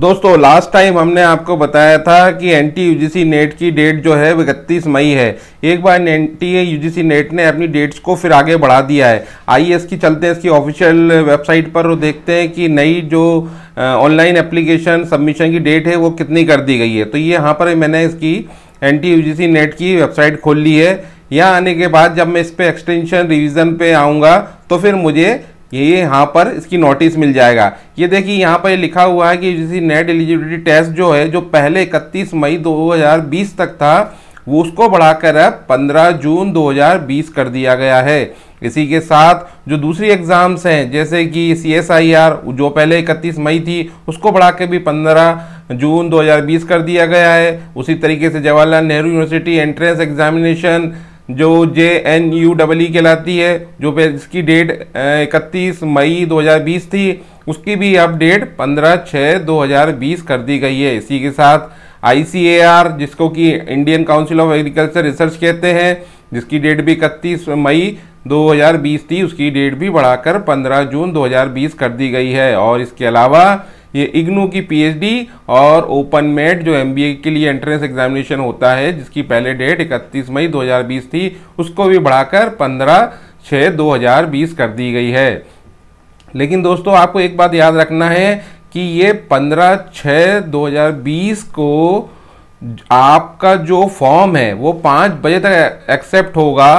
दोस्तों last time हमने आपको बताया था कि एन टी यूजीसी नेट की डेट जो है इकतीस मई है एक बार एन टी यूजीसी नेट ने अपनी डेट्स को फिर आगे बढ़ा दिया है आइए इसकी चलते हैं इसकी ऑफिशियल वेबसाइट पर देखते हैं कि नई जो ऑनलाइन एप्लीकेशन सबमिशन की डेट है वो कितनी कर दी गई है तो ये यहाँ पर मैंने इसकी एन टी यूजीसी नेट की वेबसाइट खोल ली है यहाँ आने के बाद जब मैं इस पर एक्सटेंशन रिविज़न पर आऊँगा तो फिर मुझे ये यहाँ पर इसकी नोटिस मिल जाएगा ये देखिए यहाँ पर लिखा हुआ है कि जैसे नेट एलिजिबिलिटी टेस्ट जो है जो पहले 31 मई 2020 तक था वो उसको बढ़ाकर अब 15 जून 2020 कर दिया गया है इसी के साथ जो दूसरी एग्ज़ाम्स हैं जैसे कि सी एस आई आर जो पहले 31 मई थी उसको बढ़ा के भी 15 जून 2020 कर दिया गया है उसी तरीके से Jawaharlal Nehru university entrance examination जो J N U double E कहलाती है जो इसकी डेट इकतीस मई 2020 थी उसकी भी अब डेट पंद्रह छः दो कर दी गई है इसी के साथ आई जिसको कि Indian council of agriculture research कहते हैं जिसकी डेट भी इकतीस मई 2020 थी उसकी डेट भी बढ़ाकर 15 जून 2020 कर दी गई है और इसके अलावा ये इग्नू की पीएचडी और ओपन मेट जो एमबीए के लिए एंट्रेंस एग्जामिनेशन होता है जिसकी पहले डेट 31 मई 2020 थी उसको भी बढ़ाकर 15 छः 2020 कर दी गई है लेकिन दोस्तों आपको एक बात याद रखना है कि ये 15 छः 2020 को आपका जो फॉर्म है वो पाँच बजे तक एक्सेप्ट होगा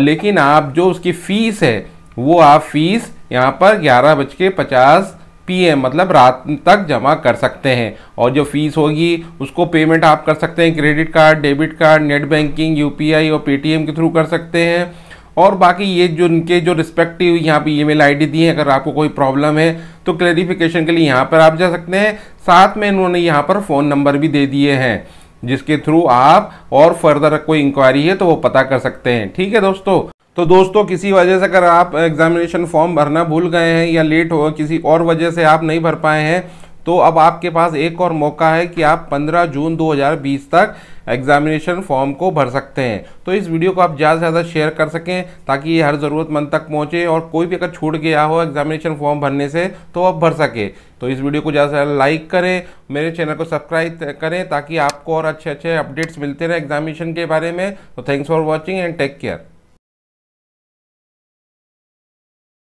लेकिन आप जो उसकी फ़ीस है वो आप फीस यहाँ पर ग्यारह बज के पचास पीएम मतलब रात तक जमा कर सकते हैं और जो फीस होगी उसको पेमेंट आप कर सकते हैं credit card debit card net banking UPI और पेटीएम के थ्रू कर सकते हैं और बाकी ये जो इनके जो रिस्पेक्टिव यहाँ पे ईमेल आईडी दी है अगर आपको कोई प्रॉब्लम है तो क्लेरिफिकेशन के लिए यहाँ पर आप जा सकते हैं साथ में इन्होंने यहाँ पर फ़ोन नंबर भी दे दिए हैं जिसके थ्रू आप और फर्दर कोई इंक्वायरी है तो वो पता कर सकते हैं ठीक है दोस्तों तो दोस्तों किसी वजह से अगर आप एग्जामिनेशन फॉर्म भरना भूल गए हैं या लेट हो किसी और वजह से आप नहीं भर पाए हैं तो अब आपके पास एक और मौका है कि आप 15 जून 2020 तक एग्जामिनेशन फॉर्म को भर सकते हैं तो इस वीडियो को आप ज़्यादा से ज़्यादा शेयर कर सकें ताकि ये हर ज़रूरतमंद तक पहुँचे और कोई भी अगर छूट गया हो एग्जामिनेशन फॉर्म भरने से तो आप भर सके तो इस वीडियो को ज़्यादा से ज़्यादा लाइक करें मेरे चैनल को सब्सक्राइब करें ताकि आपको और अच्छे अच्छे अपडेट्स मिलते रहे एग्जामिनेशन के बारे में तो thanks for watching and take care